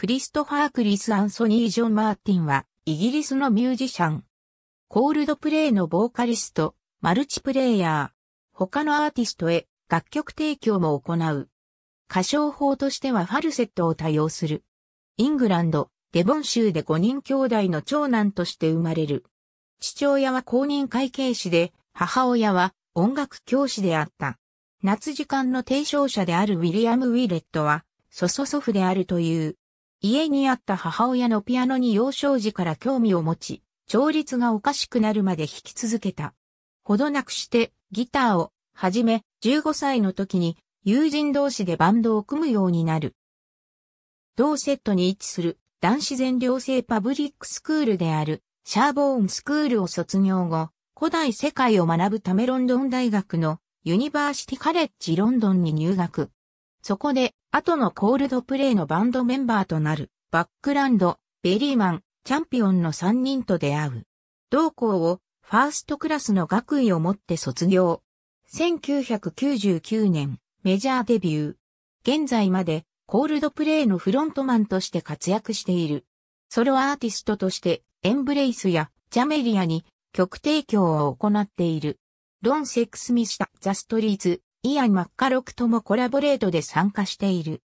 クリストファー・クリス・アンソニー・ジョン・マーティンは、イギリスのミュージシャン。コールドプレイのボーカリスト、マルチプレイヤー。他のアーティストへ楽曲提供も行う。歌唱法としてはファルセットを多用する。イングランド、デボン州で5人兄弟の長男として生まれる。父親は公認会計士で、母親は音楽教師であった。夏時間の提唱者であるウィリアム・ウィレットは、ソ祖祖父であるという。家にあった母親のピアノに幼少時から興味を持ち、調律がおかしくなるまで弾き続けた。ほどなくしてギターをはじめ15歳の時に友人同士でバンドを組むようになる。同セットに位置する男子全寮制パブリックスクールであるシャーボーンスクールを卒業後、古代世界を学ぶためロンドン大学のユニバーシティカレッジロンドンに入学。そこで、後のコールドプレイのバンドメンバーとなる、バックランド、ベリーマン、チャンピオンの3人と出会う。同校を、ファーストクラスの学位を持って卒業。1999年、メジャーデビュー。現在まで、コールドプレイのフロントマンとして活躍している。ソロアーティストとして、エンブレイスやジャメリアに曲提供を行っている。ロン・セックスミスタ・ザ・ストリーズ、イアン・マッカロクともコラボレートで参加している。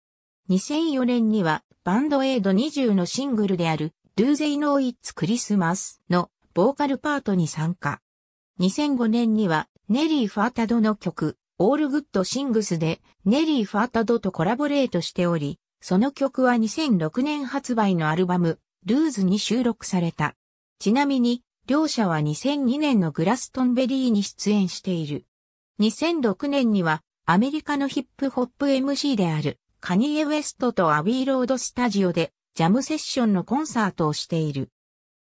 2004年にはバンドエイド20のシングルである Do They Know It's Christmas のボーカルパートに参加。2005年にはネリー・ファータドの曲 All Good Sings でネリー・ファータドとコラボレートしており、その曲は2006年発売のアルバム Lose に収録された。ちなみに、両者は2002年のグラストンベリーに出演している。2006年にはアメリカのヒップホップ MC であるカニエ・ウエストとアビーロードスタジオでジャムセッションのコンサートをしている。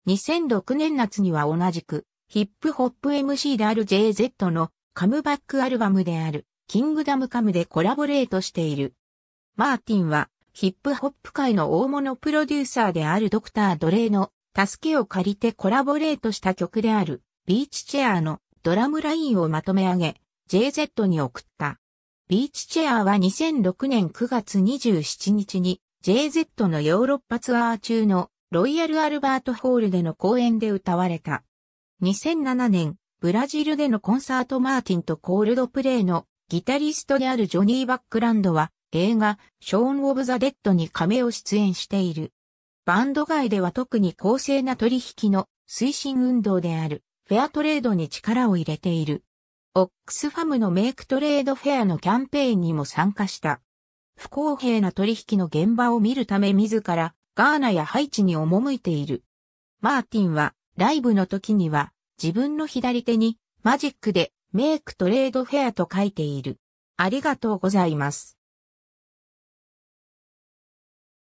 2006年夏には同じくヒップホップ MC である JZ のカムバックアルバムであるキングダムカムでコラボレートしている。マーティンはヒップホップ界の大物プロデューサーであるドクター・ドレイの助けを借りてコラボレートした曲であるビーチチェアのドラムラインをまとめ上げ、JZ に送った。ビーチチェアは2006年9月27日に JZ のヨーロッパツアー中のロイヤルアルバートホールでの公演で歌われた。2007年、ブラジルでのコンサートマーティンとコールドプレイのギタリストであるジョニー・バックランドは映画ショーン・オブ・ザ・デッドに亀を出演している。バンド外では特に公正な取引の推進運動であるフェアトレードに力を入れている。オックスファムのメイクトレードフェアのキャンペーンにも参加した。不公平な取引の現場を見るため自らガーナやハイチに赴いている。マーティンはライブの時には自分の左手にマジックでメイクトレードフェアと書いている。ありがとうございます。